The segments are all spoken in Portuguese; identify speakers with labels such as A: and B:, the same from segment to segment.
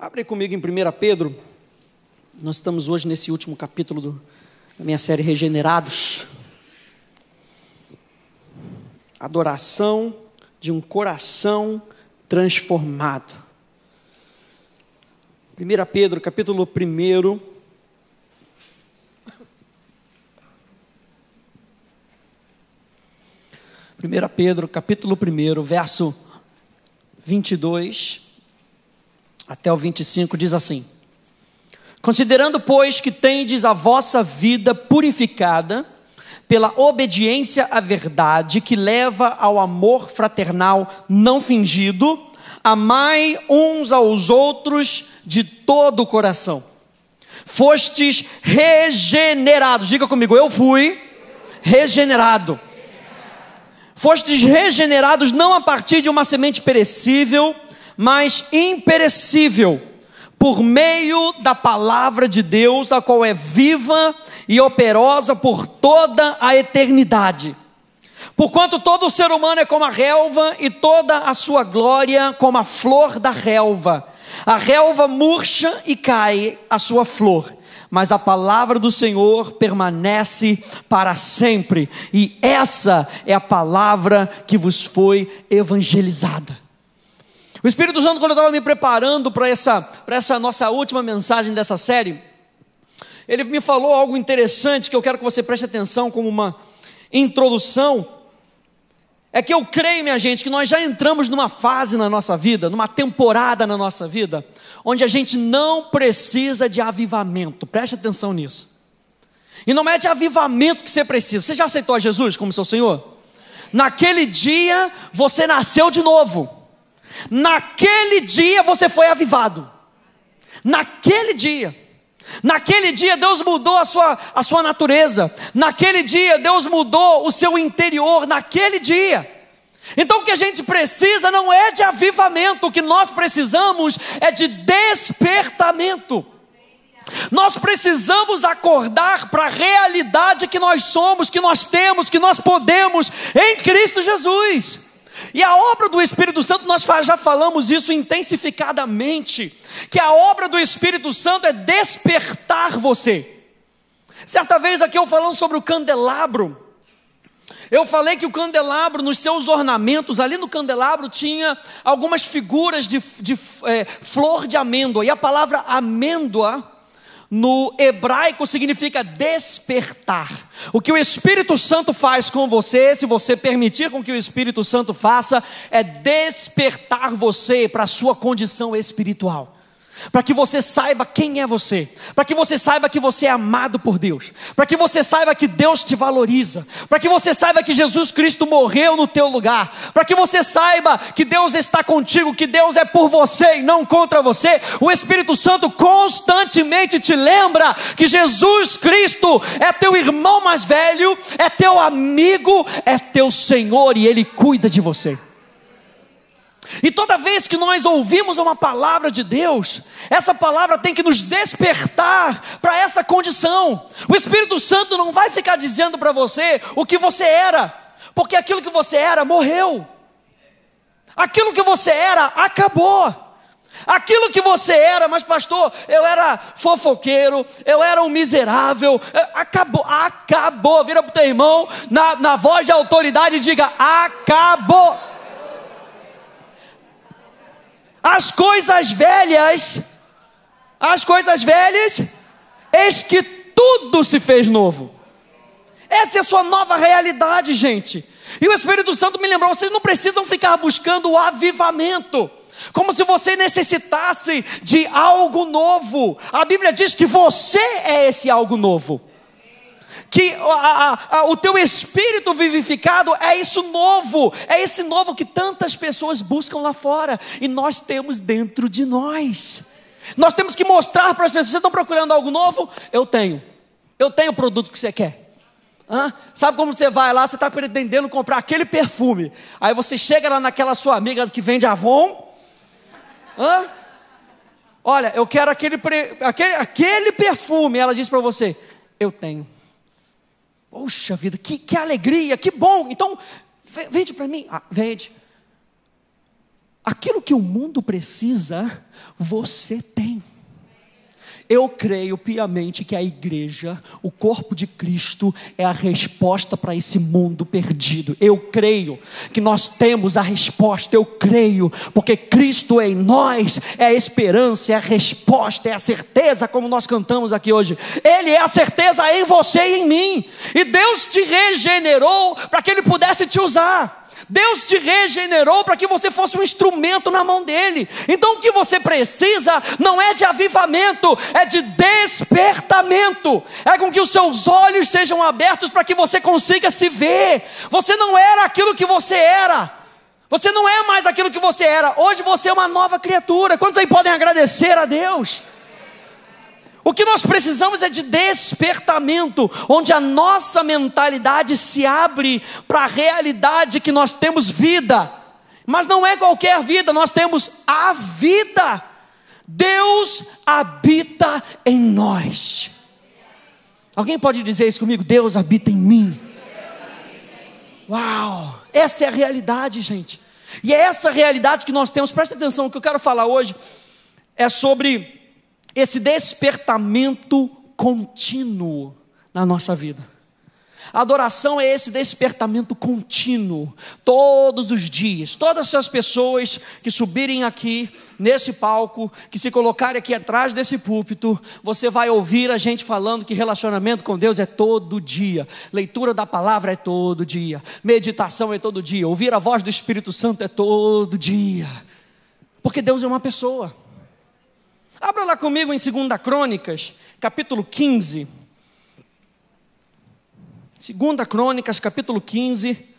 A: Abre comigo em 1 Pedro. Nós estamos hoje nesse último capítulo do, da minha série Regenerados. Adoração de um coração transformado. 1 Pedro, capítulo 1. Primeira Pedro, capítulo 1, verso 22 até o 25 diz assim: Considerando, pois, que tendes a vossa vida purificada pela obediência à verdade que leva ao amor fraternal não fingido, amai uns aos outros de todo o coração. Fostes regenerados. Diga comigo, eu fui regenerado. Fostes regenerados não a partir de uma semente perecível, mas imperecível, por meio da palavra de Deus, a qual é viva e operosa por toda a eternidade. Porquanto todo o ser humano é como a relva, e toda a sua glória como a flor da relva. A relva murcha e cai a sua flor, mas a palavra do Senhor permanece para sempre, e essa é a palavra que vos foi evangelizada. O Espírito Santo, quando eu estava me preparando para essa, essa nossa última mensagem dessa série, ele me falou algo interessante que eu quero que você preste atenção como uma introdução. É que eu creio, minha gente, que nós já entramos numa fase na nossa vida, numa temporada na nossa vida, onde a gente não precisa de avivamento. Preste atenção nisso. E não é de avivamento que você precisa. Você já aceitou a Jesus como seu Senhor? Naquele dia você nasceu de novo. Naquele dia você foi avivado. Naquele dia. Naquele dia Deus mudou a sua, a sua natureza. Naquele dia Deus mudou o seu interior. Naquele dia. Então o que a gente precisa não é de avivamento, o que nós precisamos é de despertamento. Nós precisamos acordar para a realidade que nós somos, que nós temos, que nós podemos em Cristo Jesus. E a obra do Espírito Santo, nós já falamos isso intensificadamente, que a obra do Espírito Santo é despertar você. Certa vez aqui eu falando sobre o candelabro, eu falei que o candelabro, nos seus ornamentos, ali no candelabro tinha algumas figuras de, de é, flor de amêndoa, e a palavra amêndoa no hebraico significa despertar. O que o Espírito Santo faz com você, se você permitir com que o Espírito Santo faça, é despertar você para a sua condição espiritual para que você saiba quem é você, para que você saiba que você é amado por Deus, para que você saiba que Deus te valoriza, para que você saiba que Jesus Cristo morreu no teu lugar, para que você saiba que Deus está contigo, que Deus é por você e não contra você. O Espírito Santo constantemente te lembra que Jesus Cristo é teu irmão mais velho, é teu amigo, é teu Senhor e ele cuida de você. E toda vez que nós ouvimos uma palavra de Deus, essa palavra tem que nos despertar para essa condição. O Espírito Santo não vai ficar dizendo para você o que você era, porque aquilo que você era morreu. Aquilo que você era acabou. Aquilo que você era, mas pastor, eu era fofoqueiro, eu era um miserável, acabou, acabou. Vira para o teu irmão, na, na voz de autoridade, diga: acabou. As coisas velhas, as coisas velhas, eis que tudo se fez novo. Essa é a sua nova realidade, gente. E o Espírito Santo me lembrou: vocês não precisam ficar buscando o avivamento, como se você necessitasse de algo novo. A Bíblia diz que você é esse algo novo que a, a, a, o teu espírito vivificado é isso novo, é esse novo que tantas pessoas buscam lá fora e nós temos dentro de nós. Nós temos que mostrar para as pessoas: vocês estão procurando algo novo? Eu tenho, eu tenho o produto que você quer. Hã? Sabe como você vai lá, você está pretendendo comprar aquele perfume. Aí você chega lá naquela sua amiga que vende Avon. Hã? Olha, eu quero aquele, aquele, aquele perfume. Ela diz para você: Eu tenho. Poxa vida, que, que alegria, que bom. Então, vende para mim. Ah, vende. Aquilo que o mundo precisa, você tem. Eu creio piamente que a igreja, o corpo de Cristo, é a resposta para esse mundo perdido. Eu creio que nós temos a resposta, eu creio, porque Cristo em nós, é a esperança, é a resposta, é a certeza, como nós cantamos aqui hoje. Ele é a certeza em você e em mim, e Deus te regenerou para que Ele pudesse te usar. Deus te regenerou para que você fosse um instrumento na mão dele. Então o que você precisa não é de avivamento, é de despertamento. É com que os seus olhos sejam abertos para que você consiga se ver. Você não era aquilo que você era. Você não é mais aquilo que você era. Hoje você é uma nova criatura. Quantos aí podem agradecer a Deus? O que nós precisamos é de despertamento, onde a nossa mentalidade se abre para a realidade que nós temos vida. Mas não é qualquer vida, nós temos a vida. Deus habita em nós. Alguém pode dizer isso comigo? Deus habita em mim. Uau! Essa é a realidade, gente. E é essa realidade que nós temos. Presta atenção, o que eu quero falar hoje é sobre esse despertamento contínuo na nossa vida. A adoração é esse despertamento contínuo, todos os dias. Todas as pessoas que subirem aqui nesse palco, que se colocarem aqui atrás desse púlpito, você vai ouvir a gente falando que relacionamento com Deus é todo dia, leitura da palavra é todo dia, meditação é todo dia, ouvir a voz do Espírito Santo é todo dia, porque Deus é uma pessoa. Abra lá comigo em 2 Crônicas, capítulo 15. 2 Crônicas, capítulo 15.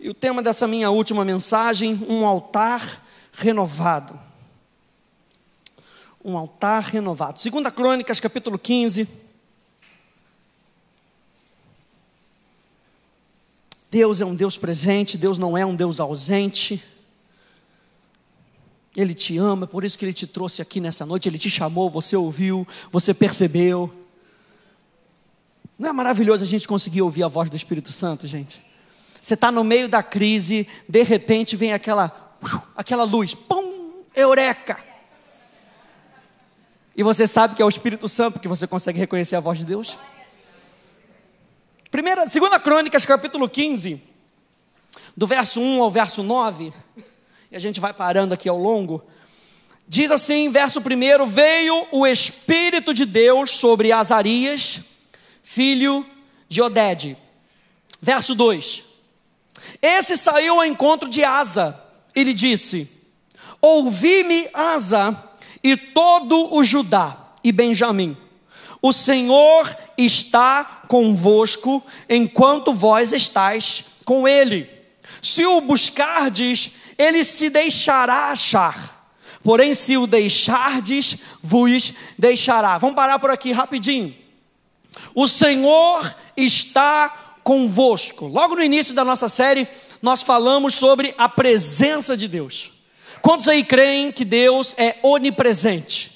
A: E o tema dessa minha última mensagem, um altar renovado. Um altar renovado. 2 Crônicas, capítulo 15. Deus é um Deus presente, Deus não é um Deus ausente. Ele te ama, por isso que ele te trouxe aqui nessa noite, ele te chamou, você ouviu, você percebeu. Não é maravilhoso a gente conseguir ouvir a voz do Espírito Santo, gente? Você está no meio da crise, de repente vem aquela, aquela luz, pum, eureka! E você sabe que é o Espírito Santo que você consegue reconhecer a voz de Deus? Primeira, segunda Crônicas, capítulo 15, do verso 1 ao verso 9, e a gente vai parando aqui ao longo. Diz assim, verso 1: Veio o Espírito de Deus sobre Azarias, filho de Odede. Verso 2: Esse saiu ao encontro de Asa, e lhe disse: Ouvi-me, Asa, e todo o Judá e Benjamim o Senhor está convosco enquanto vós estáis com ele. Se o buscardes, ele se deixará achar. Porém, se o deixardes, vos deixará. Vamos parar por aqui rapidinho. O Senhor está convosco. Logo no início da nossa série, nós falamos sobre a presença de Deus. Quantos aí creem que Deus é onipresente?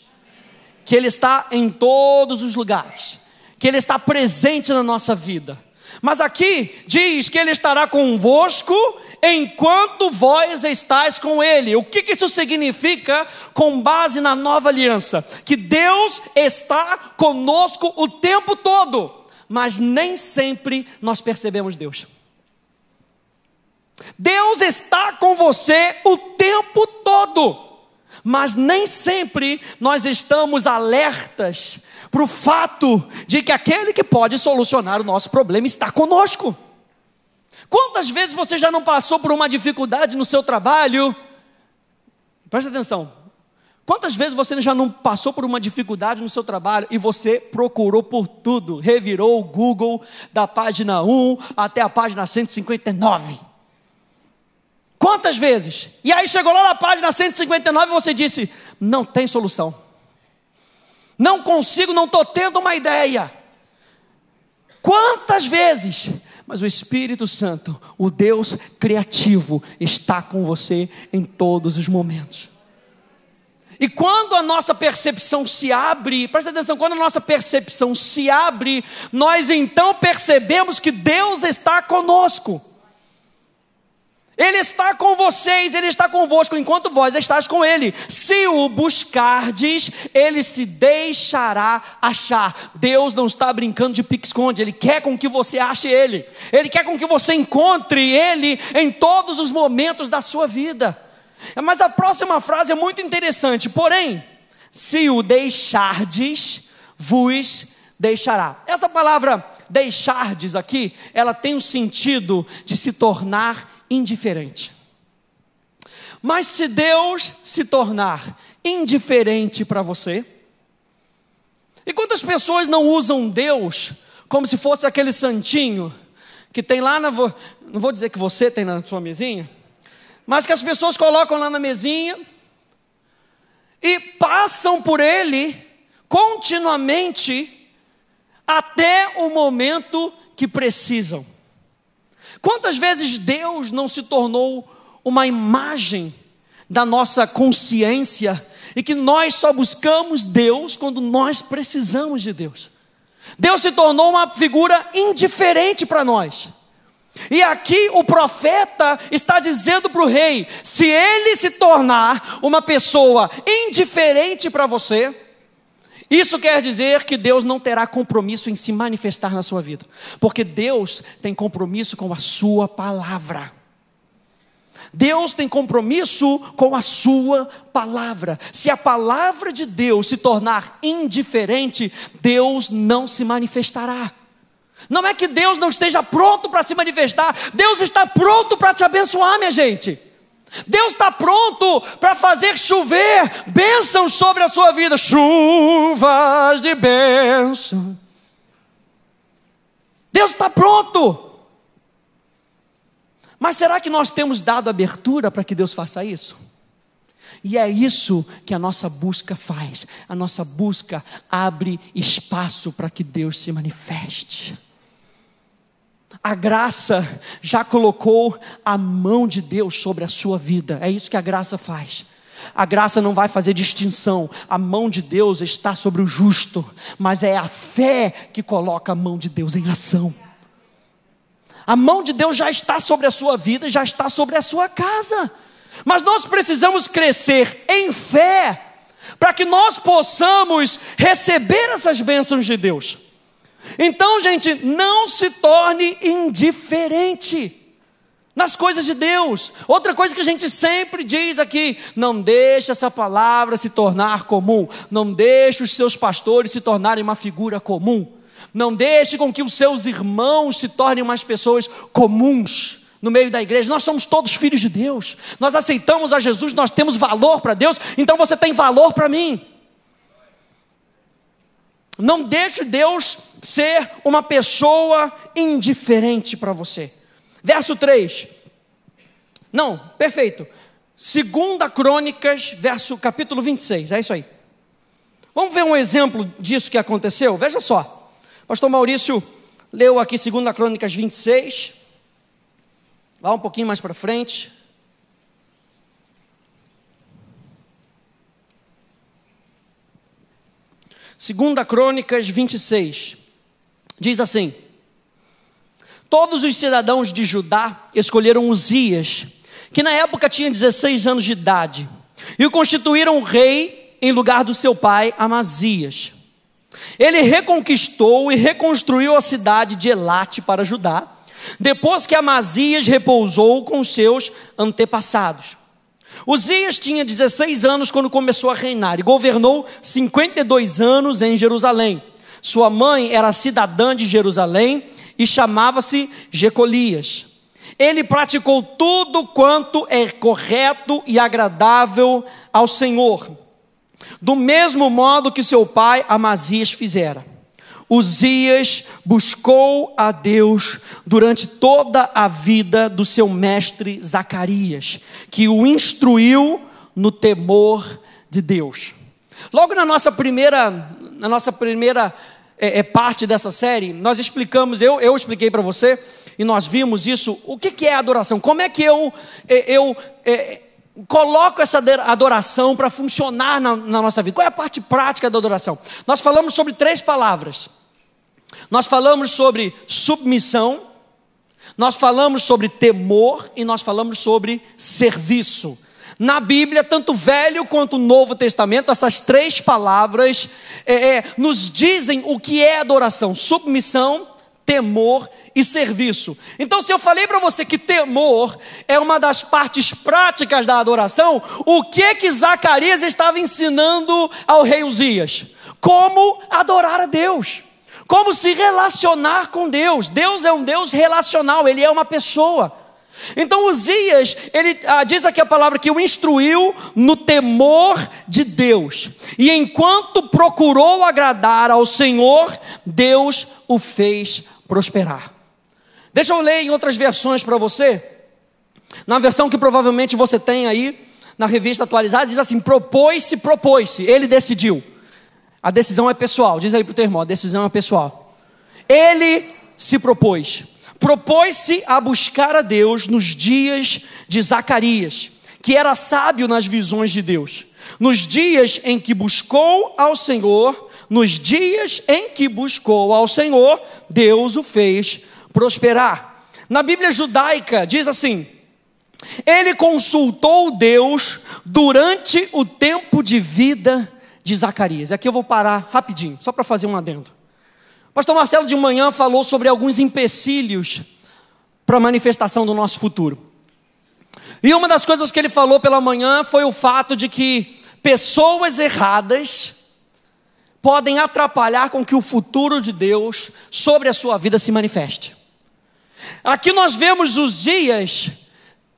A: que Ele está em todos os lugares, que Ele está presente na nossa vida. Mas aqui diz que Ele estará convosco enquanto vós estáis com Ele. O que isso significa com base na nova aliança? Que Deus está conosco o tempo todo, mas nem sempre nós percebemos Deus. Deus está com você o tempo todo mas nem sempre nós estamos alertas para o fato de que aquele que pode solucionar o nosso problema está conosco. Quantas vezes você já não passou por uma dificuldade no seu trabalho? Presta atenção. Quantas vezes você já não passou por uma dificuldade no seu trabalho e você procurou por tudo, revirou o Google da página 1 até a página 159? Quantas vezes? E aí chegou lá na página 159 e você disse: não tem solução. Não consigo, não estou tendo uma ideia. Quantas vezes? Mas o Espírito Santo, o Deus criativo, está com você em todos os momentos. E quando a nossa percepção se abre, presta atenção, quando a nossa percepção se abre, nós então percebemos que Deus está conosco. Ele está com vocês, Ele está convosco, enquanto vós estáis com Ele. Se o buscardes, Ele se deixará achar. Deus não está brincando de pique-esconde, Ele quer com que você ache Ele. Ele quer com que você encontre Ele em todos os momentos da sua vida. Mas a próxima frase é muito interessante. Porém, se o deixardes, vos deixará. Essa palavra deixardes aqui, ela tem o sentido de se tornar indiferente. Mas se Deus se tornar indiferente para você, e quantas pessoas não usam Deus como se fosse aquele santinho que tem lá na. Não vou dizer que você tem na sua mesinha, mas que as pessoas colocam lá na mesinha e passam por ele continuamente até o momento que precisam. Quantas vezes Deus não se tornou uma imagem da nossa consciência e que nós só buscamos Deus quando nós precisamos de Deus? Deus se tornou uma figura indiferente para nós. E aqui o profeta está dizendo para o rei: se ele se tornar uma pessoa indiferente para você, isso quer dizer que Deus não terá compromisso em se manifestar na sua vida, porque Deus tem compromisso com a sua palavra. Deus tem compromisso com a sua palavra. Se a palavra de Deus se tornar indiferente, Deus não se manifestará. Não é que Deus não esteja pronto para se manifestar, Deus está pronto para te abençoar, minha gente. Deus está pronto para fazer chover bênçãos sobre a sua vida chuvas de bênção. Deus está pronto. Mas será que nós temos dado abertura para que Deus faça isso? E é isso que a nossa busca faz. A nossa busca abre espaço para que Deus se manifeste. A graça já colocou a mão de Deus sobre a sua vida. É isso que a graça faz. A graça não vai fazer distinção. A mão de Deus está sobre o justo, mas é a fé que coloca a mão de Deus em ação. A mão de Deus já está sobre a sua vida, já está sobre a sua casa. Mas nós precisamos crescer em fé para que nós possamos receber essas bênçãos de Deus. Então, gente, não se torne indiferente nas coisas de Deus. Outra coisa que a gente sempre diz aqui: não deixe essa palavra se tornar comum, não deixe os seus pastores se tornarem uma figura comum, não deixe com que os seus irmãos se tornem umas pessoas comuns. No meio da igreja, nós somos todos filhos de Deus, nós aceitamos a Jesus, nós temos valor para Deus, então você tem valor para mim. Não deixe Deus ser uma pessoa indiferente para você. Verso 3. Não, perfeito. Segunda Crônicas, verso capítulo 26. É isso aí. Vamos ver um exemplo disso que aconteceu? Veja só. Pastor Maurício leu aqui 2 Crônicas 26. Vá um pouquinho mais para frente. Segunda Crônicas 26. Diz assim: Todos os cidadãos de Judá escolheram Uzias, que na época tinha 16 anos de idade, e o constituíram rei em lugar do seu pai Amazias. Ele reconquistou e reconstruiu a cidade de Elate para Judá, depois que Amazias repousou com seus antepassados. Uzias tinha 16 anos quando começou a reinar e governou 52 anos em Jerusalém. Sua mãe era cidadã de Jerusalém e chamava-se Jecolias. Ele praticou tudo quanto é correto e agradável ao Senhor, do mesmo modo que seu pai Amazias fizera. Uzias buscou a Deus durante toda a vida do seu mestre Zacarias, que o instruiu no temor de Deus. Logo na nossa primeira, na nossa primeira é, é parte dessa série, nós explicamos, eu, eu expliquei para você, e nós vimos isso, o que, que é adoração, como é que eu, é, eu, eu é, coloco essa adoração para funcionar na, na, nossa vida? Qual é a parte prática da adoração? Nós falamos sobre três palavras. Nós falamos sobre submissão, nós falamos sobre temor e nós falamos sobre serviço. Na Bíblia, tanto o Velho quanto o Novo Testamento, essas três palavras é, é, nos dizem o que é adoração: submissão, temor e serviço. Então, se eu falei para você que temor é uma das partes práticas da adoração, o que é que Zacarias estava ensinando ao rei Uzias? Como adorar a Deus. Como se relacionar com Deus. Deus é um Deus relacional, ele é uma pessoa. Então Uzias, ele ah, diz aqui a palavra que o instruiu no temor de Deus. E enquanto procurou agradar ao Senhor, Deus o fez prosperar. Deixa eu ler em outras versões para você. Na versão que provavelmente você tem aí, na revista atualizada, diz assim: propôs-se, propôs-se, ele decidiu. A decisão é pessoal, diz aí para o termo. a decisão é pessoal. Ele se propôs. Propôs-se a buscar a Deus nos dias de Zacarias, que era sábio nas visões de Deus. Nos dias em que buscou ao Senhor, nos dias em que buscou ao Senhor, Deus o fez prosperar. Na Bíblia judaica diz assim: ele consultou Deus durante o tempo de vida de Zacarias. Aqui eu vou parar rapidinho, só para fazer um adendo. pastor Marcelo de manhã falou sobre alguns empecilhos para a manifestação do nosso futuro. E uma das coisas que ele falou pela manhã foi o fato de que pessoas erradas podem atrapalhar com que o futuro de Deus sobre a sua vida se manifeste. Aqui nós vemos os dias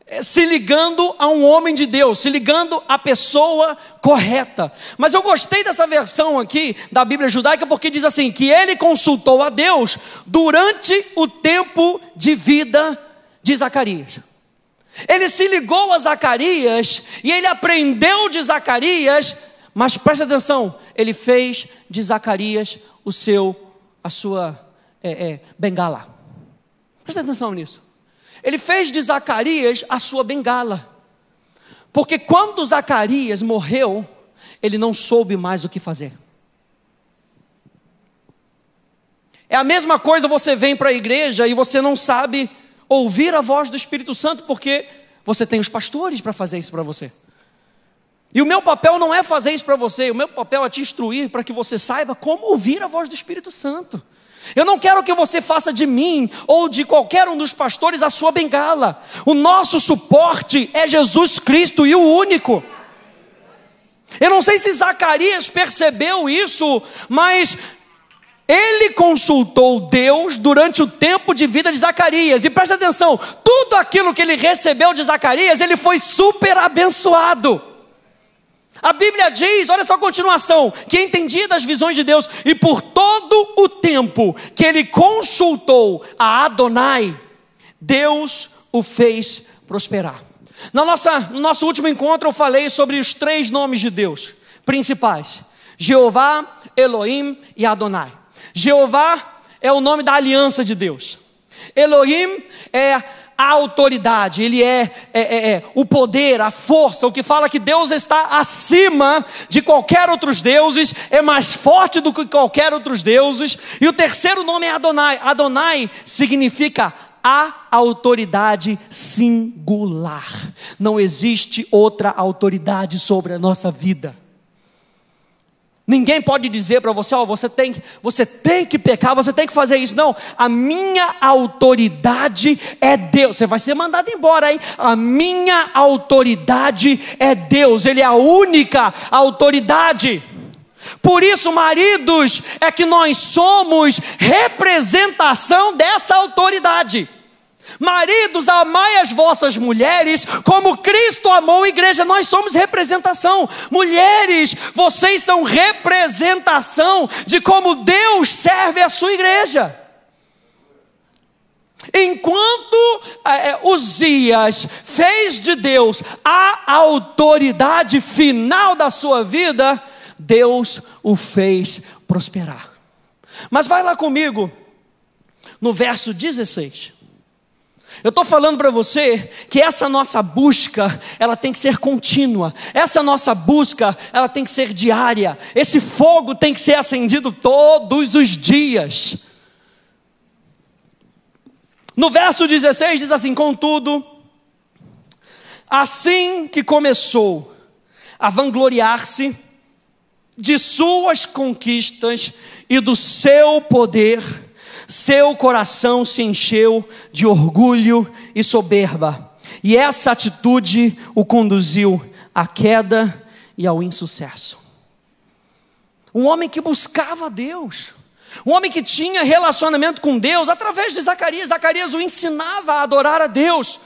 A: eh, se ligando a um homem de Deus, se ligando à pessoa correta. Mas eu gostei dessa versão aqui da Bíblia judaica porque diz assim: que ele consultou a Deus durante o tempo de vida de Zacarias. Ele se ligou a Zacarias e ele aprendeu de Zacarias mas preste atenção, ele fez de Zacarias o seu, a sua é, é, bengala. Preste atenção nisso. Ele fez de Zacarias a sua bengala. Porque quando Zacarias morreu, ele não soube mais o que fazer. É a mesma coisa você vem para a igreja e você não sabe ouvir a voz do Espírito Santo, porque você tem os pastores para fazer isso para você. E o meu papel não é fazer isso para você, o meu papel é te instruir para que você saiba como ouvir a voz do Espírito Santo. Eu não quero que você faça de mim ou de qualquer um dos pastores a sua bengala. O nosso suporte é Jesus Cristo e o único. Eu não sei se Zacarias percebeu isso, mas ele consultou Deus durante o tempo de vida de Zacarias. E presta atenção: tudo aquilo que ele recebeu de Zacarias, ele foi super abençoado. A Bíblia diz, olha só a continuação, que é entendia das visões de Deus e por todo o tempo que ele consultou a Adonai, Deus o fez prosperar. Na nossa, no nosso último encontro eu falei sobre os três nomes de Deus principais: Jeová, Elohim e Adonai. Jeová é o nome da aliança de Deus. Elohim é a autoridade, ele é, é, é, é, o poder, a força, o que fala que Deus está acima de qualquer outros deuses, é mais forte do que qualquer outros deuses. E o terceiro nome é Adonai. Adonai significa a autoridade singular. Não existe outra autoridade sobre a nossa vida. Ninguém pode dizer para você, ó, oh, você tem, você tem que pecar, você tem que fazer isso. Não, a minha autoridade é Deus. Você vai ser mandado embora, hein? A minha autoridade é Deus. Ele é a única autoridade. Por isso, maridos, é que nós somos representação dessa autoridade. Maridos, amai as vossas mulheres como Cristo amou a igreja. Nós somos representação. Mulheres, vocês são representação de como Deus serve a sua igreja. Enquanto é, é Uzias fez de Deus a autoridade final da sua vida, Deus o fez prosperar. Mas vai lá comigo, no verso 16. Eu estou falando para você que essa nossa busca, ela tem que ser contínua, essa nossa busca, ela tem que ser diária, esse fogo tem que ser acendido todos os dias. No verso 16 diz assim: Contudo, assim que começou a vangloriar-se de suas conquistas e do seu poder, seu coração se encheu de orgulho e soberba, e essa atitude o conduziu à queda e ao insucesso. Um homem que buscava Deus, um homem que tinha relacionamento com Deus através de Zacarias. Zacarias o ensinava a adorar a Deus.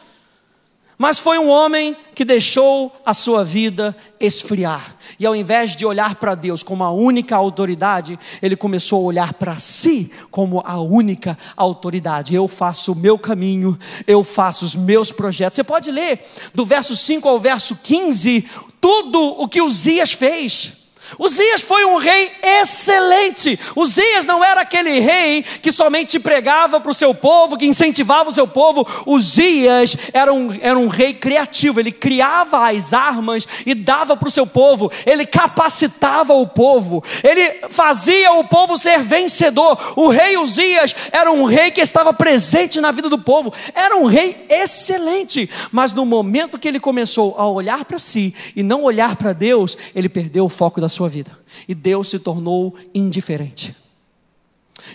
A: Mas foi um homem que deixou a sua vida esfriar. E ao invés de olhar para Deus como a única autoridade, ele começou a olhar para si como a única autoridade. Eu faço o meu caminho, eu faço os meus projetos. Você pode ler do verso 5 ao verso 15 tudo o que Uzias fez. Uzias foi um rei excelente. Uzias não era aquele rei que somente pregava para o seu povo, que incentivava o seu povo. Uzias era um, era um rei criativo. Ele criava as armas e dava para o seu povo. Ele capacitava o povo. Ele fazia o povo ser vencedor. O rei Uzias era um rei que estava presente na vida do povo. Era um rei excelente. Mas no momento que ele começou a olhar para si e não olhar para Deus, ele perdeu o foco da sua sua vida. E Deus se tornou indiferente.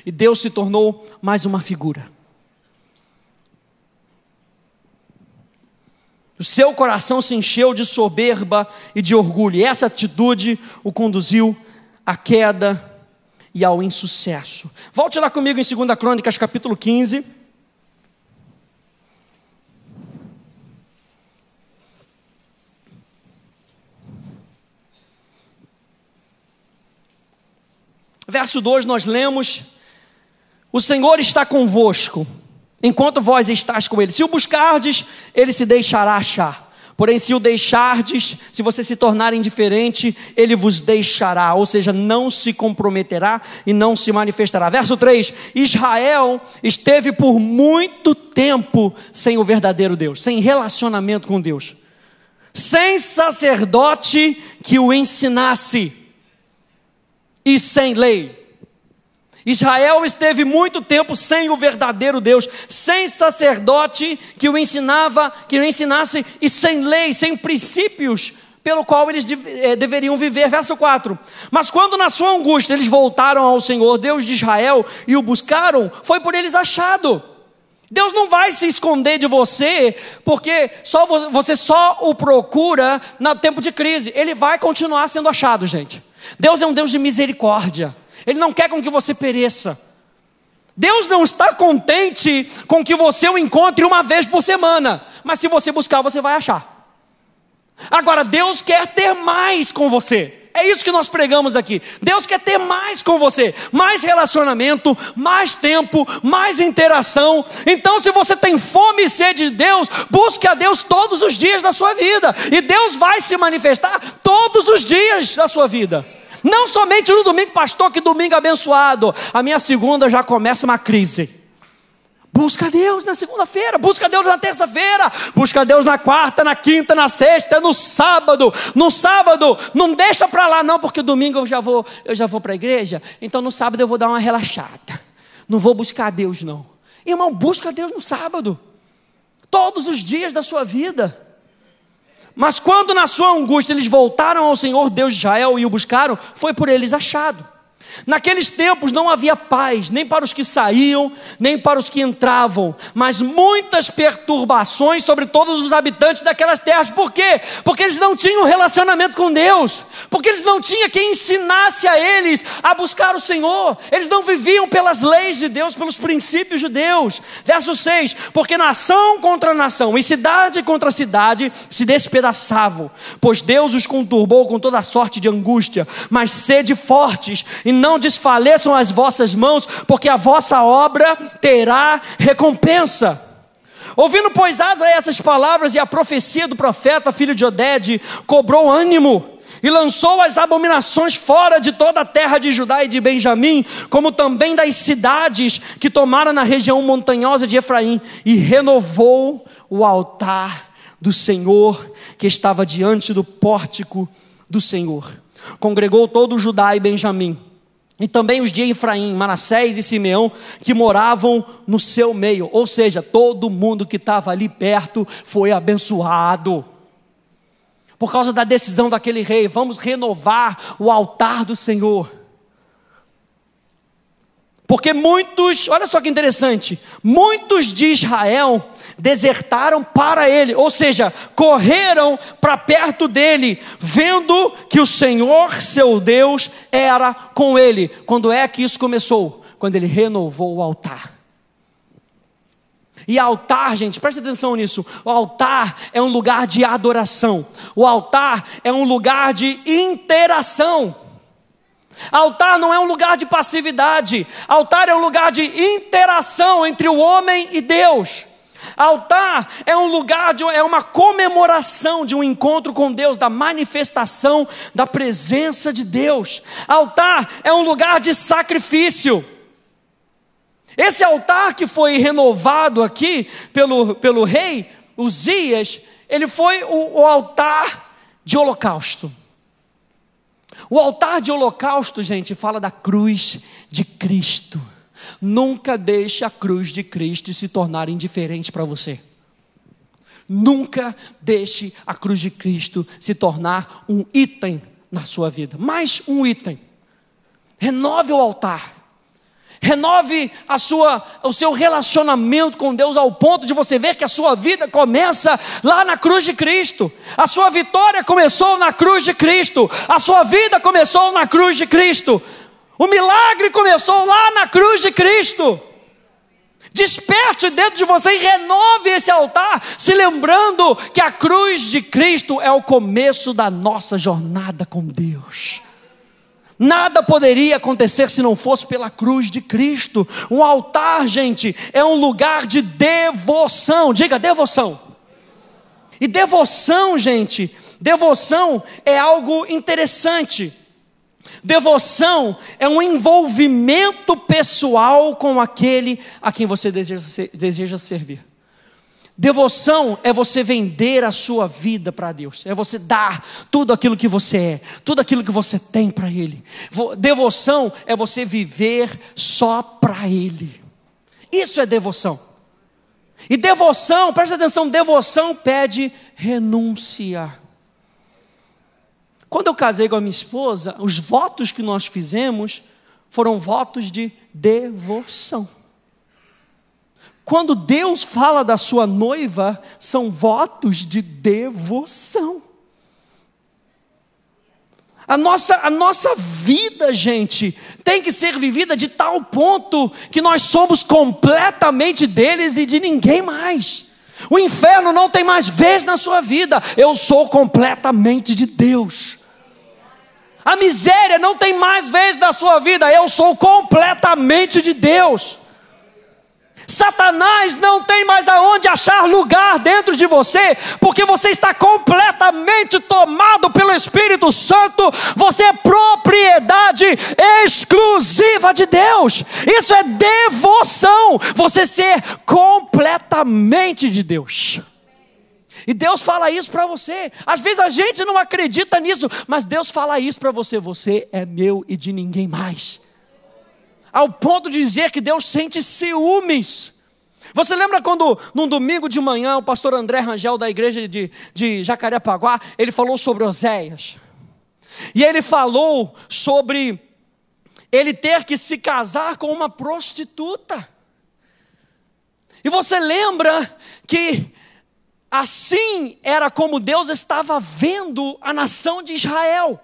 A: E Deus se tornou mais uma figura. O seu coração se encheu de soberba e de orgulho, e essa atitude o conduziu à queda e ao insucesso. Volte lá comigo em 2 Crônicas, capítulo 15. verso 2, nós lemos: O Senhor está convosco, enquanto vós estás com Ele. Se o buscardes, Ele se deixará achar. Porém, se o deixardes, se você se tornar indiferente, ele vos deixará, ou seja, não se comprometerá e não se manifestará. Verso 3: Israel esteve por muito tempo sem o verdadeiro Deus, sem relacionamento com Deus, sem sacerdote que o ensinasse e sem lei. Israel esteve muito tempo sem o verdadeiro Deus, sem sacerdote que o ensinava, que o ensinasse e sem lei, sem princípios pelo qual eles eh, deveriam viver. Verso 4. Mas quando na sua angústia eles voltaram ao Senhor, Deus de Israel, e o buscaram, foi por eles achado. Deus não vai se esconder de você, porque só você só o procura no tempo de crise. Ele vai continuar sendo achado, gente. Deus é um Deus de misericórdia. Ele não quer com que você pereça. Deus não está contente com que você o encontre uma vez por semana, mas se você buscar, você vai achar. Agora, Deus quer ter mais com você. É isso que nós pregamos aqui. Deus quer ter mais com você, mais relacionamento, mais tempo, mais interação. Então, se você tem fome e sede de Deus, busque a Deus todos os dias da sua vida, e Deus vai se manifestar todos os dias da sua vida. Não somente no domingo, pastor, que domingo abençoado. A minha segunda já começa uma crise. Busca Deus na segunda-feira, busca Deus na terça-feira, busca Deus na quarta, na quinta, na sexta, no sábado. No sábado, não deixa para lá não, porque domingo eu já vou, eu já vou para a igreja, então no sábado eu vou dar uma relaxada. Não vou buscar Deus não. Irmão, busca Deus no sábado. Todos os dias da sua vida. Mas quando na sua angústia eles voltaram ao Senhor Deus de Israel e o buscaram, foi por eles achado. Naqueles tempos não havia paz, nem para os que saíam, nem para os que entravam, mas muitas perturbações sobre todos os habitantes daquelas terras. Por quê? Porque eles não tinham relacionamento com Deus, porque eles não tinham quem ensinasse a eles a buscar o Senhor, eles não viviam pelas leis de Deus, pelos princípios de Deus. Verso 6: Porque nação contra nação e cidade contra cidade se despedaçavam, pois Deus os conturbou com toda sorte de angústia, mas sede fortes e não desfaleçam as vossas mãos, porque a vossa obra terá recompensa. Ouvindo, pois, Asa essas palavras e a profecia do profeta, filho de Oded, cobrou ânimo e lançou as abominações fora de toda a terra de Judá e de Benjamim, como também das cidades que tomara na região montanhosa de Efraim, e renovou o altar do Senhor que estava diante do pórtico do Senhor. Congregou todo o Judá e Benjamim e também os de Efraim, Manassés e Simeão, que moravam no seu meio, ou seja, todo mundo que estava ali perto foi abençoado. Por causa da decisão daquele rei, vamos renovar o altar do Senhor. Porque muitos, olha só que interessante, muitos de Israel desertaram para ele, ou seja, correram para perto dele, vendo que o Senhor seu Deus era com ele. Quando é que isso começou? Quando ele renovou o altar. E altar, gente, preste atenção nisso. O altar é um lugar de adoração. O altar é um lugar de interação. Altar não é um lugar de passividade, altar é um lugar de interação entre o homem e Deus. Altar é um lugar, de, é uma comemoração de um encontro com Deus, da manifestação da presença de Deus. Altar é um lugar de sacrifício. Esse altar que foi renovado aqui pelo, pelo rei Uzias, ele foi o, o altar de holocausto. O altar de holocausto, gente, fala da cruz de Cristo. Nunca deixe a cruz de Cristo se tornar indiferente para você. Nunca deixe a cruz de Cristo se tornar um item na sua vida. Mais um item. Renove o altar. Renove a sua, o seu relacionamento com Deus ao ponto de você ver que a sua vida começa lá na cruz de Cristo. A sua vitória começou na cruz de Cristo. A sua vida começou na cruz de Cristo. O milagre começou lá na cruz de Cristo. Desperte dentro de você e renove esse altar, se lembrando que a cruz de Cristo é o começo da nossa jornada com Deus. Nada poderia acontecer se não fosse pela cruz de Cristo. O altar, gente, é um lugar de devoção. Diga, devoção. E devoção, gente, devoção é algo interessante. Devoção é um envolvimento pessoal com aquele a quem você deseja, deseja servir. Devoção é você vender a sua vida para Deus, é você dar tudo aquilo que você é, tudo aquilo que você tem para Ele. Devoção é você viver só para Ele. Isso é devoção. E devoção, preste atenção, devoção pede renunciar. Quando eu casei com a minha esposa, os votos que nós fizemos foram votos de devoção. Quando Deus fala da sua noiva, são votos de devoção. A nossa, a nossa vida, gente, tem que ser vivida de tal ponto que nós somos completamente deles e de ninguém mais. O inferno não tem mais vez na sua vida. Eu sou completamente de Deus. A miséria não tem mais vez na sua vida. Eu sou completamente de Deus. Satanás não tem mais aonde achar lugar dentro de você, porque você está completamente tomado pelo Espírito Santo, você é propriedade exclusiva de Deus. Isso é devoção, você ser completamente de Deus. E Deus fala isso para você. Às vezes a gente não acredita nisso, mas Deus fala isso para você: você é meu e de ninguém mais ao ponto de dizer que Deus sente ciúmes. Você lembra quando, num domingo de manhã, o pastor André Rangel, da igreja de, de Jacarepaguá, ele falou sobre Oséias. E ele falou sobre ele ter que se casar com uma prostituta. E você lembra que assim era como Deus estava vendo a nação de Israel.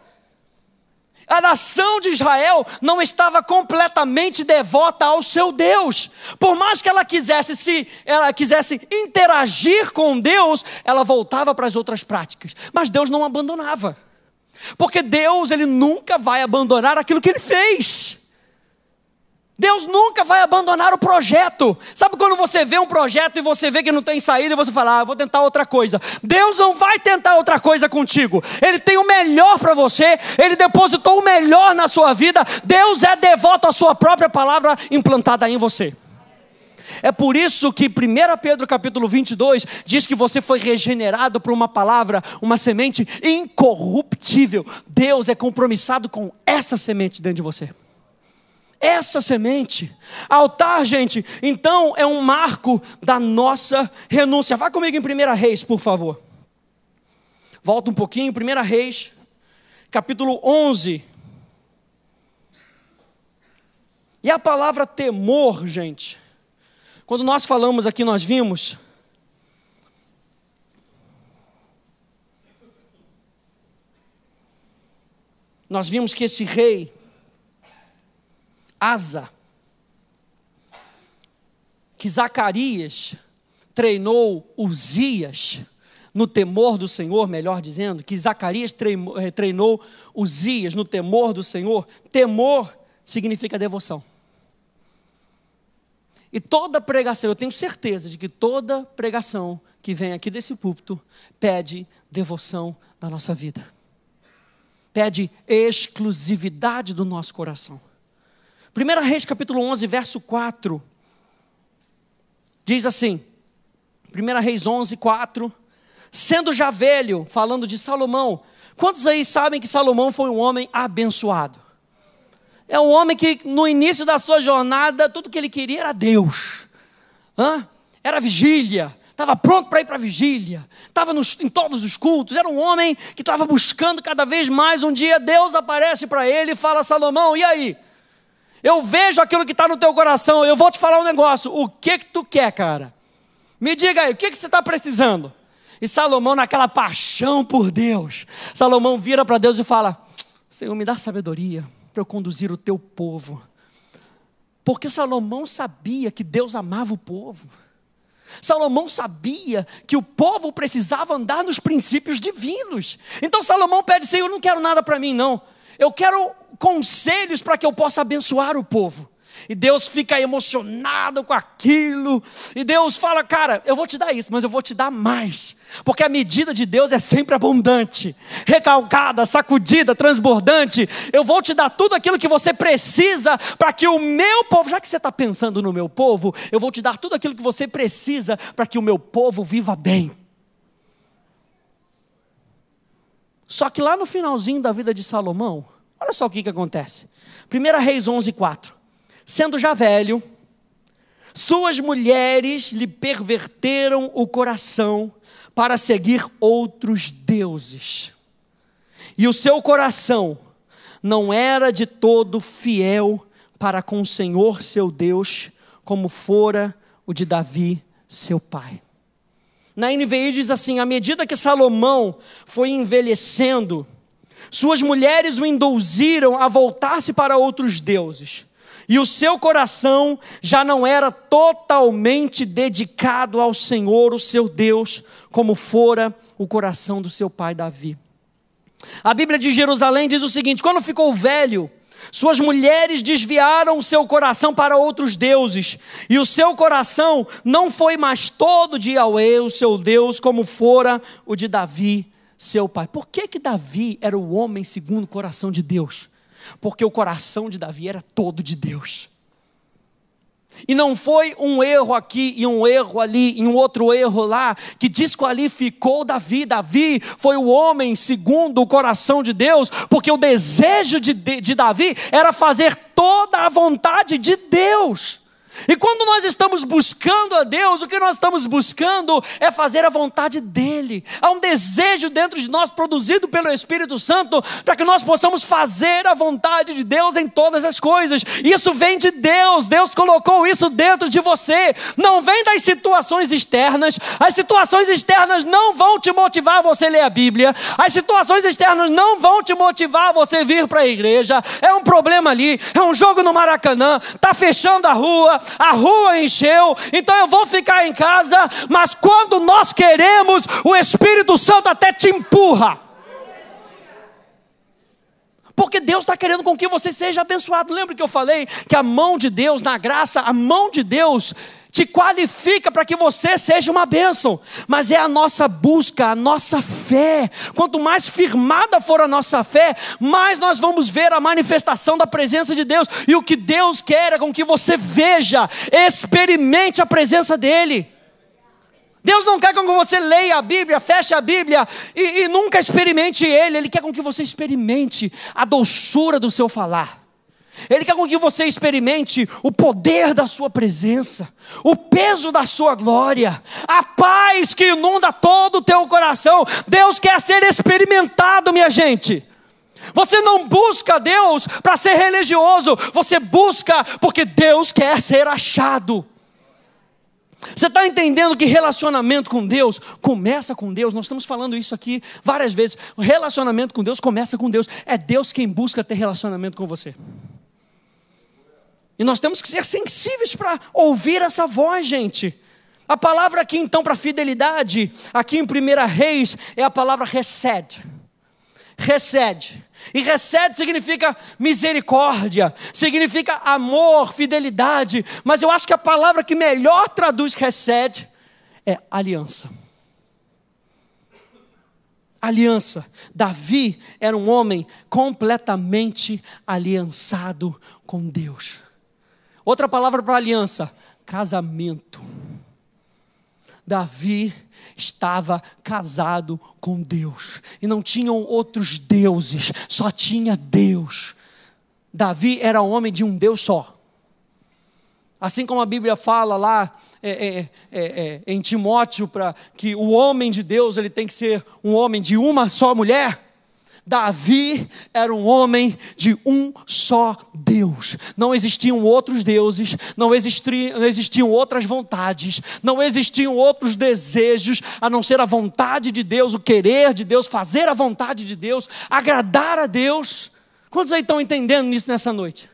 A: A nação de Israel não estava completamente devota ao seu Deus. Por mais que ela quisesse se ela quisesse interagir com Deus, ela voltava para as outras práticas. Mas Deus não abandonava. Porque Deus, ele nunca vai abandonar aquilo que ele fez. Deus nunca vai abandonar o projeto. Sabe quando você vê um projeto e você vê que não tem saída e você fala, ah, vou tentar outra coisa. Deus não vai tentar outra coisa contigo. Ele tem o melhor para você, ele depositou o melhor na sua vida. Deus é devoto à sua própria palavra implantada em você. É por isso que 1 Pedro capítulo 22 diz que você foi regenerado por uma palavra, uma semente incorruptível. Deus é compromissado com essa semente dentro de você essa semente. Altar, gente, então é um marco da nossa renúncia. Vá comigo em 1 Reis, por favor. Volta um pouquinho, 1 Reis, capítulo 11. E a palavra temor, gente, quando nós falamos aqui, nós vimos. Nós vimos que esse rei, Asa, que Zacarias treinou Uzias no temor do Senhor, melhor dizendo, que Zacarias treinou, eh, treinou Uzias no temor do Senhor. Temor significa devoção. E toda pregação, eu tenho certeza de que toda pregação que vem aqui desse púlpito pede devoção da nossa vida, pede exclusividade do nosso coração. 1 Reis capítulo 11, verso 4. Diz assim, 1 Reis 11, 4. Sendo já velho, falando de Salomão, quantos aí sabem que Salomão foi um homem abençoado? É um homem que no início da sua jornada, tudo que ele queria era Deus. Hã? Era vigília, estava pronto para ir para a vigília, estava em todos os cultos, era um homem que estava buscando cada vez mais. Um dia Deus aparece para ele e fala: Salomão, e aí? Eu vejo aquilo que está no teu coração. Eu vou te falar um negócio. O que que tu quer, cara? Me diga aí, o que que você está precisando? E Salomão, naquela paixão por Deus, Salomão vira para Deus e fala: Senhor, me dá sabedoria para eu conduzir o teu povo. Porque Salomão sabia que Deus amava o povo. Salomão sabia que o povo precisava andar nos princípios divinos. Então Salomão pede: Senhor, eu não quero nada para mim, não. Eu quero conselhos para que eu possa abençoar o povo. E Deus fica emocionado com aquilo. E Deus fala: Cara, eu vou te dar isso, mas eu vou te dar mais. Porque a medida de Deus é sempre abundante, recalcada, sacudida, transbordante. Eu vou te dar tudo aquilo que você precisa para que o meu povo, já que você está pensando no meu povo, eu vou te dar tudo aquilo que você precisa para que o meu povo viva bem. Só que lá no finalzinho da vida de Salomão, Olha só o que, que acontece. 1 Reis 11, 4. Sendo já velho, suas mulheres lhe perverteram o coração para seguir outros deuses. E o seu coração não era de todo fiel para com o Senhor seu Deus, como fora o de Davi, seu pai. Na NVI diz assim: à medida que Salomão foi envelhecendo, suas mulheres o induziram a voltar-se para outros deuses. E o seu coração já não era totalmente dedicado ao Senhor, o seu Deus, como fora o coração do seu pai Davi. A Bíblia de Jerusalém diz o seguinte: quando ficou velho, suas mulheres desviaram o seu coração para outros deuses, e o seu coração não foi mais todo de Yahweh, o seu Deus, como fora o de Davi, seu pai. Por que, que Davi era o homem segundo o coração de Deus? Porque o coração de Davi era todo de Deus. E não foi um erro aqui e um erro ali e um outro erro lá que desqualificou Davi. Davi foi o homem segundo o coração de Deus, porque o desejo de, de, de Davi era fazer toda a vontade de Deus. E quando nós estamos buscando a Deus, o que nós estamos buscando é fazer a vontade dEle. Há um desejo dentro de nós produzido pelo Espírito Santo para que nós possamos fazer a vontade de Deus em todas as coisas. Isso vem de Deus, Deus colocou isso dentro de você. Não vem das situações externas. As situações externas não vão te motivar a você ler a Bíblia. As situações externas não vão te motivar a você vir para a igreja. É um problema ali, é um jogo no Maracanã, está fechando a rua, a rua encheu, então eu vou ficar em casa, mas quando nós queremos, o Espírito Santo até te empurra. Porque Deus está querendo com que você seja abençoado. Lembra que eu falei que a mão de Deus, na graça, a mão de Deus te qualifica para que você seja uma bênção, mas é a nossa busca, a nossa fé. Quanto mais firmada for a nossa fé, mais nós vamos ver a manifestação da presença de Deus, e o que Deus quer é com que você veja, experimente a presença dEle. Deus não quer com que você leia a Bíblia, feche a Bíblia e, e nunca experimente Ele, Ele quer com que você experimente a doçura do seu falar. Ele quer com que você experimente o poder da sua presença, o peso da sua glória, a paz que inunda todo o teu coração. Deus quer ser experimentado, minha gente. Você não busca Deus para ser religioso, você busca porque Deus quer ser achado. Você está entendendo que relacionamento com Deus começa com Deus? Nós estamos falando isso aqui várias vezes. relacionamento com Deus começa com Deus. É Deus quem busca ter relacionamento com você. E nós temos que ser sensíveis para ouvir essa voz, gente. A palavra aqui então para fidelidade, aqui em Primeira Reis, é a palavra recede. Recede. E recede significa misericórdia, significa amor, fidelidade. Mas eu acho que a palavra que melhor traduz recede é aliança. Aliança. Davi era um homem completamente aliançado com Deus. Outra palavra para aliança: casamento. Davi estava casado com Deus e não tinham outros deuses, só tinha Deus. Davi era homem de um Deus só. Assim como a Bíblia fala lá é, é, é, é em Timóteo para que o homem de Deus ele tem que ser um homem de uma só mulher. Davi era um homem de um só Deus. Não existiam outros deuses, não existiam, não existiam outras vontades, não existiam outros desejos, a não ser a vontade de Deus, o querer de Deus, fazer a vontade de Deus, agradar a Deus. Quantos aí estão entendendo nisso nessa noite?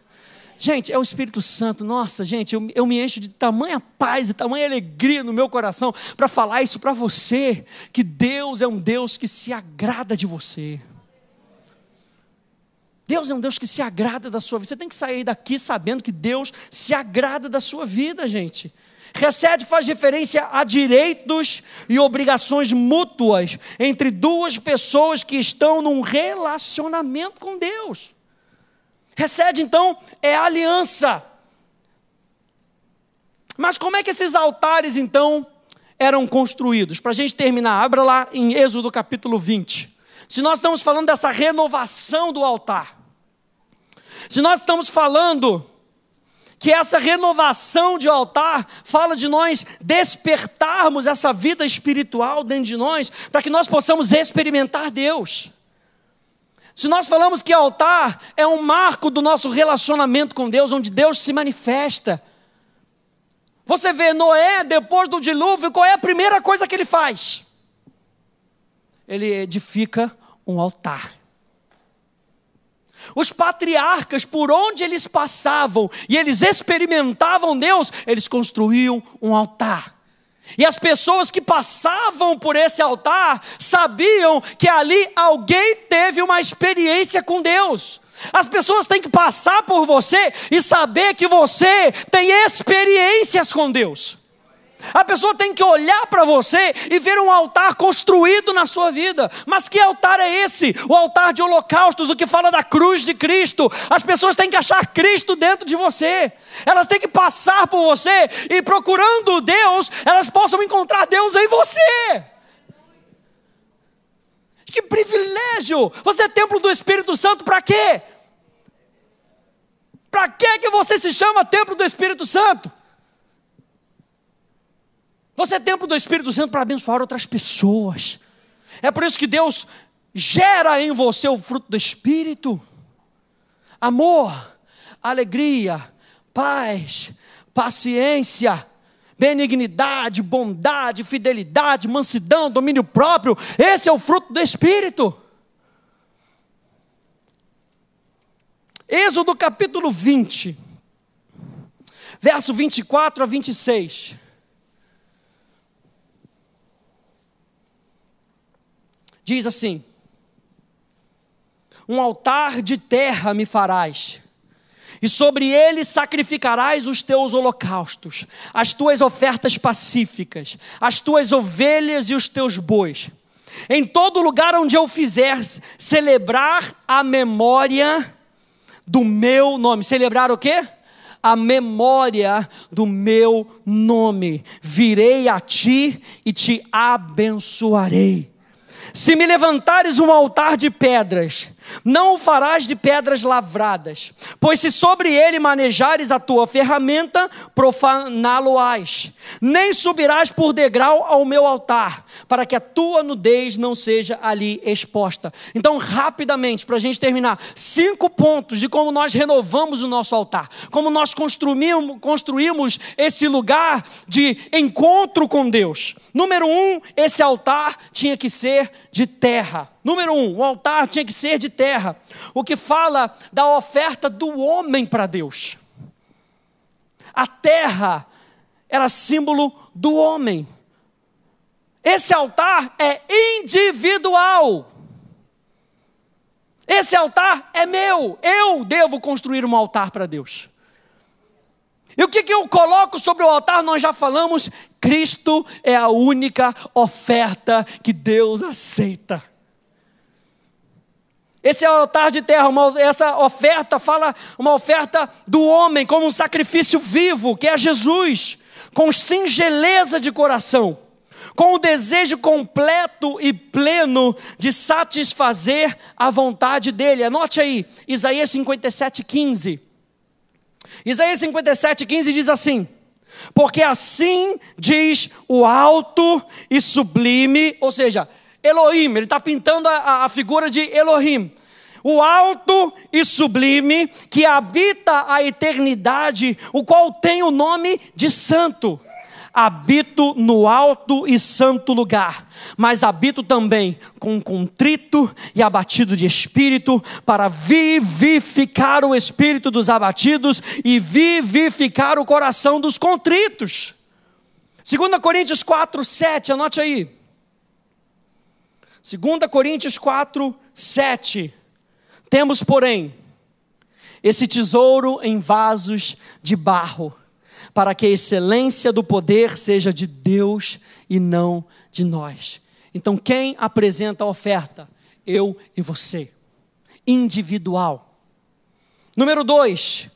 A: Gente, é o Espírito Santo. Nossa, gente, eu, eu, me encho de tamanha paz e tamanha alegria no meu coração para falar isso para você: que Deus é um Deus que se agrada de você. Deus é um Deus que se agrada da sua vida. Você tem que sair daqui sabendo que Deus se agrada da sua vida, gente. Recede faz referência a direitos e obrigações mútuas entre duas pessoas que estão num relacionamento com Deus. Recede, então, é aliança. Mas como é que esses altares, então, eram construídos? Para a gente terminar, abra lá em Êxodo capítulo 20. Se nós estamos falando dessa renovação do altar, se nós estamos falando que essa renovação de altar fala de nós despertarmos essa vida espiritual dentro de nós, para que nós possamos experimentar Deus. Se nós falamos que altar é um marco do nosso relacionamento com Deus, onde Deus se manifesta. Você vê Noé depois do dilúvio, qual é a primeira coisa que ele faz? Ele edifica um altar. Os patriarcas, por onde eles passavam e eles experimentavam Deus, eles construíam um altar. E as pessoas que passavam por esse altar sabiam que ali alguém teve uma experiência com Deus. As pessoas têm que passar por você e saber que você tem experiências com Deus. A pessoa tem que olhar para você e ver um altar construído na sua vida. Mas que altar é esse? O altar de holocaustos, o que fala da cruz de Cristo. As pessoas têm que achar Cristo dentro de você. Elas têm que passar por você e procurando Deus, elas possam encontrar Deus em você. Que privilégio! Você é templo do Espírito Santo para quê? Para que que você se chama templo do Espírito Santo? Você é templo do Espírito Santo para abençoar outras pessoas. É por isso que Deus gera em você o fruto do Espírito: amor, alegria, paz, paciência, benignidade, bondade, fidelidade, mansidão, domínio próprio. Esse é o fruto do Espírito. Êxodo capítulo 20, verso 24 a 26. diz assim: Um altar de terra me farás, e sobre ele sacrificarás os teus holocaustos, as tuas ofertas pacíficas, as tuas ovelhas e os teus bois. Em todo lugar onde eu fizer celebrar a memória do meu nome. Celebrar o quê? a memória do meu nome. Virei a ti e te abençoarei. Se me levantares um altar de pedras, não o farás de pedras lavradas, pois se sobre ele manejares a tua ferramenta, profaná-lo-ás. Nem subirás por degrau ao meu altar, para que a tua nudez não seja ali exposta. Então, rapidamente, para a gente terminar, cinco pontos de como nós renovamos o nosso altar, como nós construímos, construímos esse lugar de encontro com Deus. Número um, esse altar tinha que ser de terra. Número um, o altar tinha que ser de terra, o que fala da oferta do homem para Deus. A terra era símbolo do homem. Esse altar é individual. Esse altar é meu. Eu devo construir um altar para Deus. E o que, que eu coloco sobre o altar? Nós já falamos. Cristo é a única oferta que Deus aceita. Esse é altar de terra, uma, essa oferta fala uma oferta do homem como um sacrifício vivo, que é Jesus, com singeleza de coração, com o desejo completo e pleno de satisfazer a vontade dele. Anote aí, Isaías 57, 15. Isaías 57, 15 diz assim: Porque assim diz o alto e sublime, ou seja, Elohim, ele está pintando a, a figura de Elohim. O alto e sublime que habita a eternidade, o qual tem o nome de Santo habito no alto e santo lugar, mas habito também com contrito e abatido de espírito, para vivificar o espírito dos abatidos e vivificar o coração dos contritos. 2 Coríntios 4, 7, anote aí. 2 Coríntios 4, 7. Temos, porém, esse tesouro em vasos de barro, para que a excelência do poder seja de Deus e não de nós. Então, quem apresenta a oferta? Eu e você. Individual. Número 2.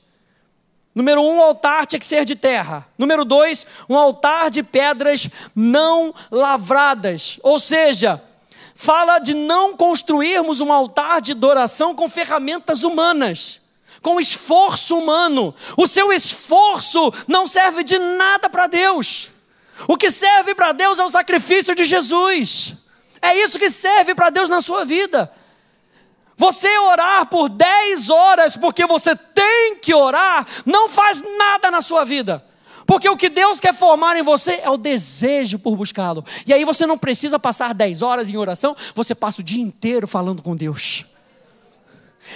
A: Número um, o altar tinha que ser de terra. Número dois, um altar de pedras não lavradas. Ou seja, fala de não construirmos um altar de adoração com ferramentas humanas, com esforço humano. O seu esforço não serve de nada para Deus. O que serve para Deus é o sacrifício de Jesus. É isso que serve para Deus na sua vida. Você orar por 10 horas porque você tem que orar, não faz nada na sua vida porque o que Deus quer formar em você é o desejo por buscá-lo. E aí você não precisa passar 10 horas em oração, você passa o dia inteiro falando com Deus.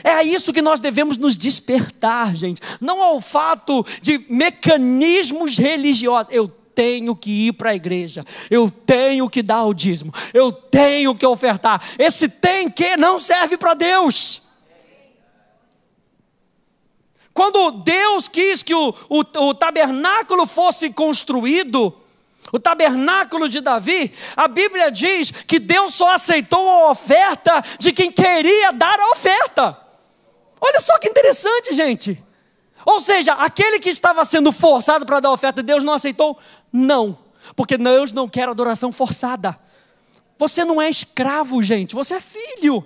A: É a isso que nós devemos nos despertar, gente. Não ao fato de mecanismos religiosos. Eu tenho que ir para a igreja, eu tenho que dar o dízimo, eu tenho que ofertar. Esse tem que não serve para Deus. Quando Deus quis que o, o, o tabernáculo fosse construído, o tabernáculo de Davi, a Bíblia diz que Deus só aceitou a oferta de quem queria dar a oferta. Olha só que interessante, gente. Ou seja, aquele que estava sendo forçado para dar a oferta, Deus não aceitou? Não, porque Deus não quer adoração forçada. Você não é escravo, gente, você é filho.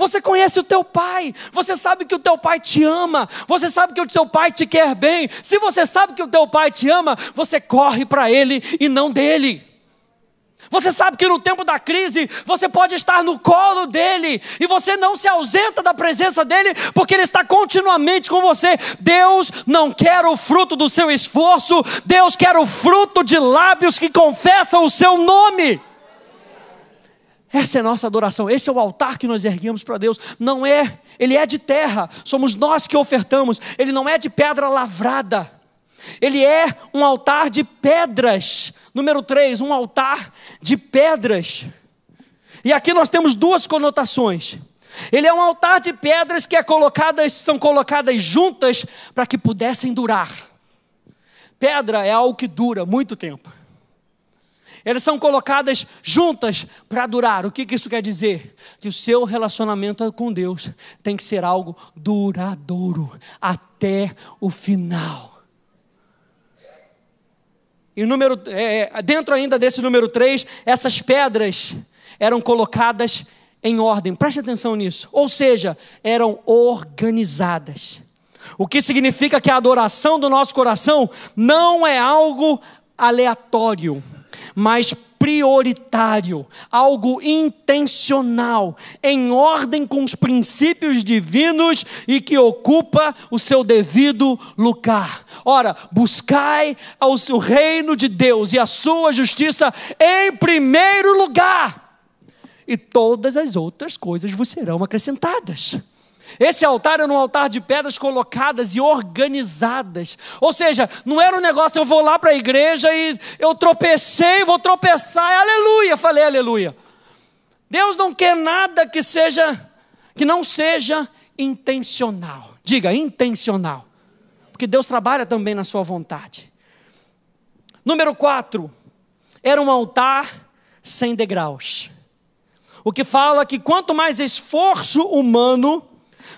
A: Você conhece o teu pai, você sabe que o teu pai te ama, você sabe que o teu pai te quer bem. Se você sabe que o teu pai te ama, você corre para ele e não dele. Você sabe que no tempo da crise você pode estar no colo dele e você não se ausenta da presença dele, porque ele está continuamente com você. Deus não quer o fruto do seu esforço, Deus quer o fruto de lábios que confessam o seu nome. Essa é a nossa adoração, esse é o altar que nós erguemos para Deus. Não é, ele é de terra, somos nós que ofertamos, ele não é de pedra lavrada. Ele é um altar de pedras. Número 3, um altar de pedras. E aqui nós temos duas conotações. Ele é um altar de pedras que é colocadas, são colocadas juntas para que pudessem durar. Pedra é algo que dura muito tempo elas são colocadas juntas para durar. O que, que, isso quer dizer? Que o seu relacionamento com Deus tem que ser algo duradouro até o final. E número, é, é, dentro ainda desse número 3, essas pedras eram colocadas em ordem, preste atenção nisso. Ou seja, eram organizadas. O que significa que a adoração do nosso coração não é algo aleatório mas prioritário, algo intencional, em ordem com os princípios divinos e que ocupa o seu devido lugar. Ora, buscai ao seu reino de Deus e a sua justiça em primeiro lugar, e todas as outras coisas vos serão acrescentadas. Esse altar era um altar de pedras colocadas e organizadas. Ou seja, não era um negócio, eu vou lá para a igreja e eu tropecei, vou tropeçar, aleluia, falei aleluia. Deus não quer nada que seja, que não seja intencional. Diga, intencional. Porque Deus trabalha também na sua vontade. Número 4, era um altar sem degraus. O que fala que quanto mais esforço humano,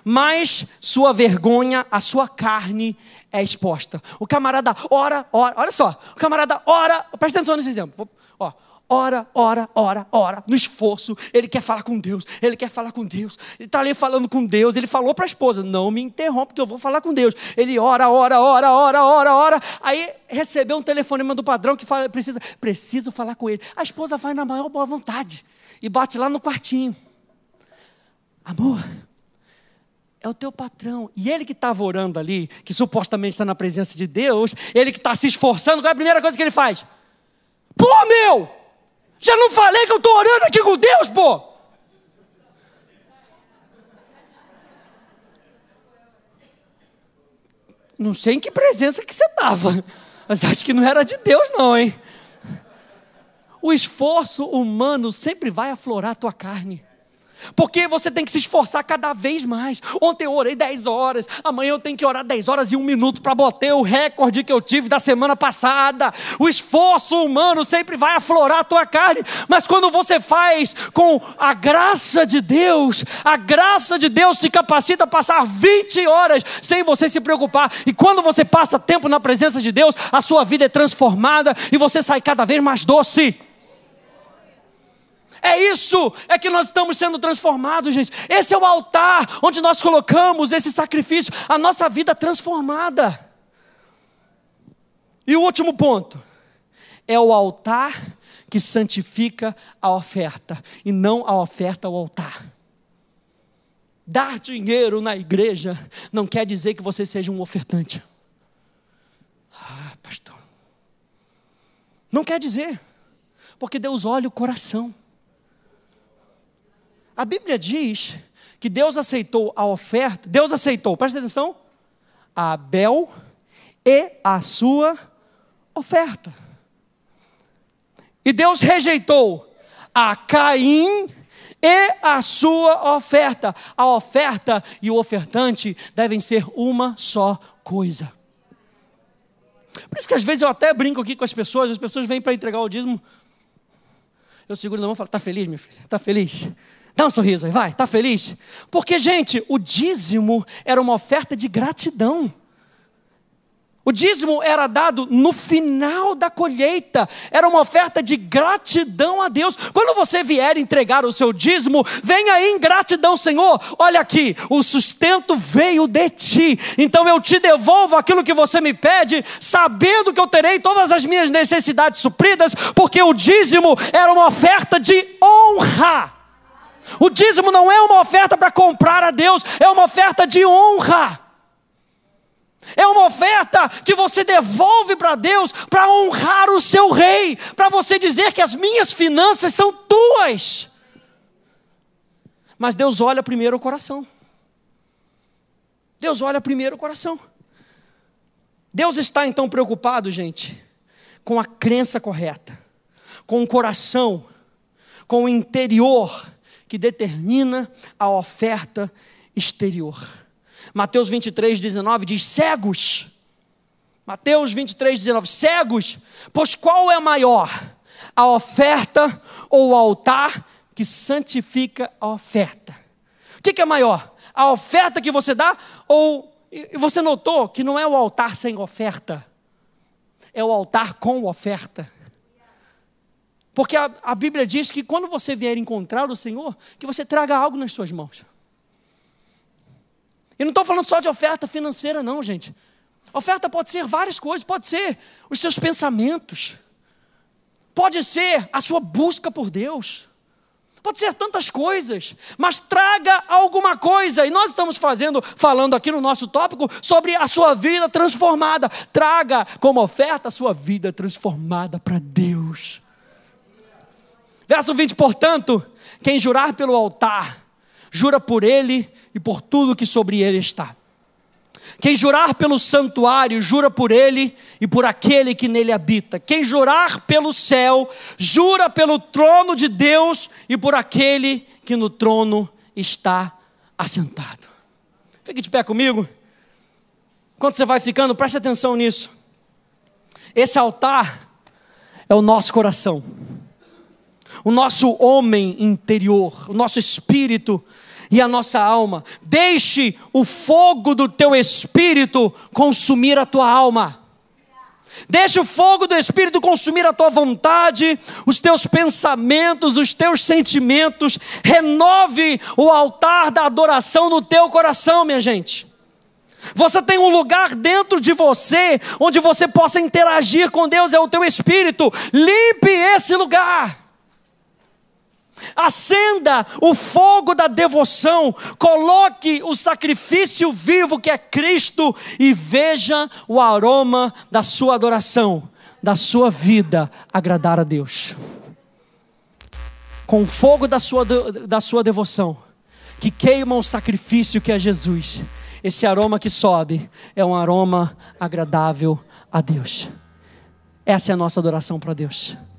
A: mais sua vergonha, a sua carne é exposta. O camarada ora, ora, olha só, o camarada ora, presta atenção nesse exemplo, ó, ora, ora, ora, ora, no esforço, ele quer falar com Deus, ele quer falar com Deus, ele está ali falando com Deus, ele falou para a esposa, não me interrompa que eu vou falar com Deus, ele ora, ora, ora, ora, ora, ora, aí recebeu um telefonema do padrão que fala, precisa, preciso falar com ele, a esposa vai na maior boa vontade, e bate lá no quartinho, amor, é o teu patrão. E ele que estava orando ali, que supostamente está na presença de Deus, ele que está se esforçando, qual é a primeira coisa que ele faz? Pô, meu! Já não falei que eu estou orando aqui com Deus, pô! Não sei em que presença que você estava, mas acho que não era de Deus, não, hein? O esforço humano sempre vai aflorar a tua carne. Porque você tem que se esforçar cada vez mais. Ontem eu orei 10 horas, amanhã eu tenho que orar 10 horas e um minuto para bater o recorde que eu tive da semana passada. O esforço humano sempre vai aflorar a tua carne, mas quando você faz com a graça de Deus, a graça de Deus te capacita a passar 20 horas sem você se preocupar. E quando você passa tempo na presença de Deus, a sua vida é transformada e você sai cada vez mais doce. É isso é que nós estamos sendo transformados, gente. Esse é o altar onde nós colocamos esse sacrifício, a nossa vida transformada. E o último ponto é o altar que santifica a oferta e não a oferta ao altar. Dar dinheiro na igreja não quer dizer que você seja um ofertante. Ah, pastor. Não quer dizer, porque Deus olha o coração. A Bíblia diz que Deus aceitou a oferta, Deus aceitou, presta atenção, a Abel e a sua oferta. E Deus rejeitou a Caim e a sua oferta. A oferta e o ofertante devem ser uma só coisa. Por isso que às vezes eu até brinco aqui com as pessoas, as pessoas vêm para entregar o dízimo. Eu seguro na mão e falo: "Tá feliz, minha filha? Tá feliz?" Dá um sorriso aí, vai, tá feliz? Porque, gente, o dízimo era uma oferta de gratidão. O dízimo era dado no final da colheita, era uma oferta de gratidão a Deus. Quando você vier entregar o seu dízimo, venha em gratidão, Senhor. Olha aqui, o sustento veio de ti, então eu te devolvo aquilo que você me pede, sabendo que eu terei todas as minhas necessidades supridas, porque o dízimo era uma oferta de honra. O dízimo não é uma oferta para comprar a Deus, é uma oferta de honra. É uma oferta que você devolve para Deus para honrar o seu rei, para você dizer que as minhas finanças são tuas. Mas Deus olha primeiro o coração. Deus olha primeiro o coração. Deus está então preocupado, gente, com a crença correta, com o coração, com o interior que determina a oferta exterior. Mateus 23, 19 diz: cegos. Mateus 23, 19: cegos, pois qual é maior, a oferta ou o altar que santifica a oferta? O que, é maior, a oferta que você dá ou. E você notou que não é o altar sem oferta, é o altar com oferta. Porque a, a, Bíblia diz que quando você vier encontrar o Senhor, que você traga algo nas suas mãos. E não estou falando só de oferta financeira, não, gente. Oferta pode ser várias coisas, pode ser os seus pensamentos, pode ser a sua busca por Deus, pode ser tantas coisas, mas traga alguma coisa. E nós estamos fazendo, falando aqui no nosso tópico sobre a sua vida transformada. Traga como oferta a sua vida transformada para Deus. Verso 20: Portanto, quem jurar pelo altar, jura por ele e por tudo que sobre ele está. Quem jurar pelo santuário, jura por ele e por aquele que nele habita. Quem jurar pelo céu, jura pelo trono de Deus e por aquele que no trono está assentado. Fique de pé comigo. Quando você vai ficando, preste atenção nisso. Esse altar é o nosso coração o nosso homem interior, o nosso espírito e a nossa alma. Deixe o fogo do teu espírito consumir a tua alma. Deixe o fogo do Espírito consumir a tua vontade, os teus pensamentos, os teus sentimentos. Renove o altar da adoração no teu coração, minha gente. Você tem um lugar dentro de você onde você possa interagir com Deus, é o teu espírito. Limpe esse lugar. Acenda o fogo da devoção, coloque o sacrifício vivo que é Cristo e veja o aroma da sua adoração, da sua vida agradar a Deus. Com o fogo da sua, da sua devoção, que queima o sacrifício que é Jesus, esse aroma que sobe é um aroma agradável a Deus. Essa é a nossa adoração para Deus.